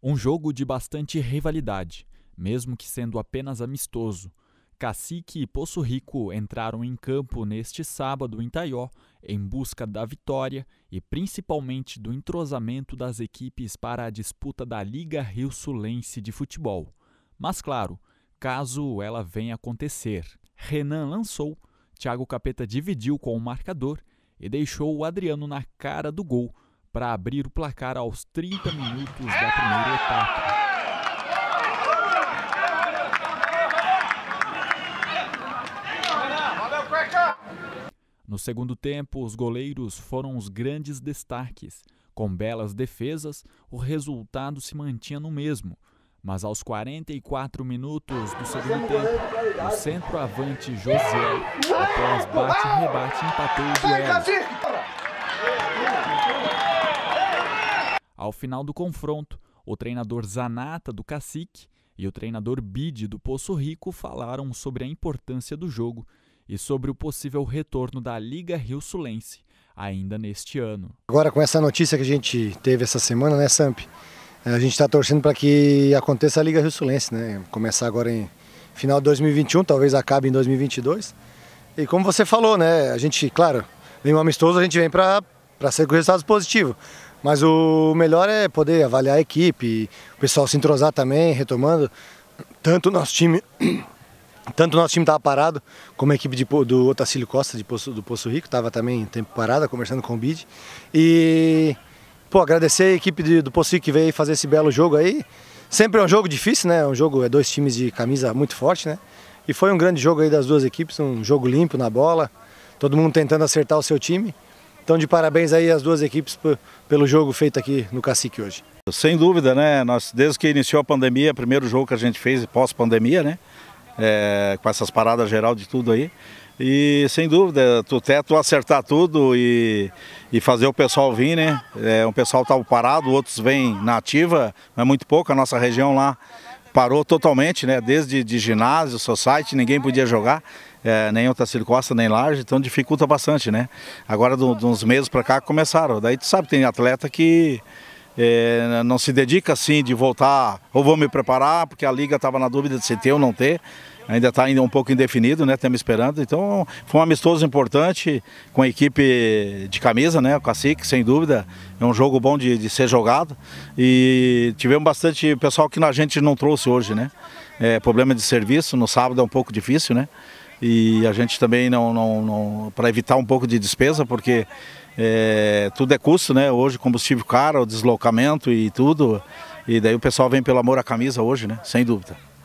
Um jogo de bastante rivalidade, mesmo que sendo apenas amistoso. Cacique e Poço Rico entraram em campo neste sábado em Taió em busca da vitória e principalmente do entrosamento das equipes para a disputa da Liga Rio Sulense de Futebol. Mas claro, caso ela venha acontecer, Renan lançou, Thiago Capeta dividiu com o marcador e deixou o Adriano na cara do gol para abrir o placar aos 30 minutos da primeira etapa. No segundo tempo, os goleiros foram os grandes destaques. Com belas defesas, o resultado se mantinha no mesmo. Mas aos 44 minutos do segundo tempo, o centroavante José, após bate-rebate, empatou o duelo. Ao final do confronto, o treinador Zanata do Cacique e o treinador Bid do Poço Rico falaram sobre a importância do jogo e sobre o possível retorno da Liga Rio Sulense ainda neste ano. Agora com essa notícia que a gente teve essa semana, né, Samp? É, a gente está torcendo para que aconteça a Liga Rio Sulense, né? Começar agora em final de 2021, talvez acabe em 2022. E como você falou, né? A gente, claro, vem um amistoso, a gente vem para ser com resultados positivos. Mas o melhor é poder avaliar a equipe, o pessoal se entrosar também, retomando. Tanto o nosso time, tanto nosso time estava parado, como a equipe de, do Otacílio Costa de Poço, do Poço Rico estava também tempo parada, conversando com o Bid. E pô, agradecer a equipe de, do Poço Rico que veio fazer esse belo jogo aí. Sempre é um jogo difícil, né? É um jogo é dois times de camisa muito forte, né? E foi um grande jogo aí das duas equipes, um jogo limpo na bola, todo mundo tentando acertar o seu time. Então de parabéns aí às duas equipes pelo jogo feito aqui no Cacique hoje. Sem dúvida, né? Nós, desde que iniciou a pandemia, primeiro jogo que a gente fez pós-pandemia, né? É, com essas paradas geral de tudo aí. E sem dúvida, tu até tu acertar tudo e, e fazer o pessoal vir, né? É, um pessoal estava parado, outros vêm na ativa, mas muito pouco, a nossa região lá parou totalmente, né? Desde de ginásio, society, ninguém podia jogar é, nem o Tacílio Costa, nem Large, então dificulta bastante, né? Agora, de uns meses para cá, começaram. Daí tu sabe, tem atleta que é, não se dedica assim de voltar, ou vou me preparar, porque a liga estava na dúvida de se ter ou não ter. Ainda está ainda um pouco indefinido, né? Estamos esperando. Então, foi um amistoso importante com a equipe de camisa, né? O Cacique, sem dúvida. É um jogo bom de, de ser jogado. E tivemos bastante pessoal que a gente não trouxe hoje, né? É, problema de serviço, no sábado é um pouco difícil, né? e a gente também não, não, não para evitar um pouco de despesa, porque é, tudo é custo, né? Hoje combustível caro, deslocamento e tudo. E daí o pessoal vem pelo amor à camisa hoje, né? Sem dúvida.